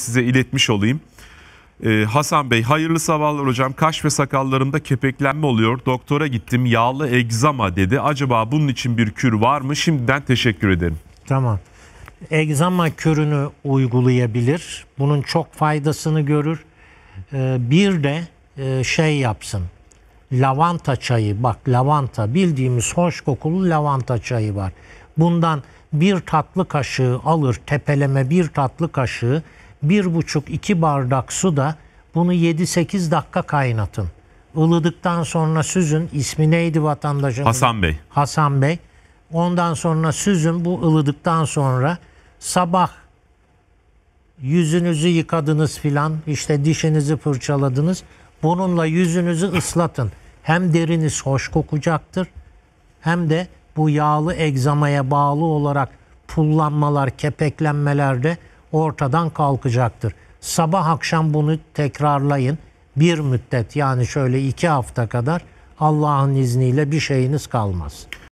size iletmiş olayım. Ee, Hasan Bey hayırlı sabahlar hocam. Kaş ve sakallarımda kepeklenme oluyor. Doktora gittim yağlı egzama dedi. Acaba bunun için bir kür var mı? Şimdiden teşekkür ederim. Tamam. Egzama kürünü uygulayabilir. Bunun çok faydasını görür. Ee, bir de e, şey yapsın. Lavanta çayı bak lavanta bildiğimiz hoş kokulu lavanta çayı var. Bundan bir tatlı kaşığı alır tepeleme bir tatlı kaşığı bir buçuk iki bardak su da bunu 7-8 dakika kaynatın. Ilıdıktan sonra süzün. İsmi neydi vatandaşın? Hasan Bey. Hasan Bey. Ondan sonra süzün bu ılıdıktan sonra sabah yüzünüzü yıkadınız filan işte dişinizi fırçaladınız. Bununla yüzünüzü ıslatın. Hem deriniz hoş kokacaktır hem de bu yağlı egzamaya bağlı olarak pullanmalar, kepeklenmelerde ortadan kalkacaktır. Sabah akşam bunu tekrarlayın. Bir müddet yani şöyle iki hafta kadar Allah'ın izniyle bir şeyiniz kalmaz.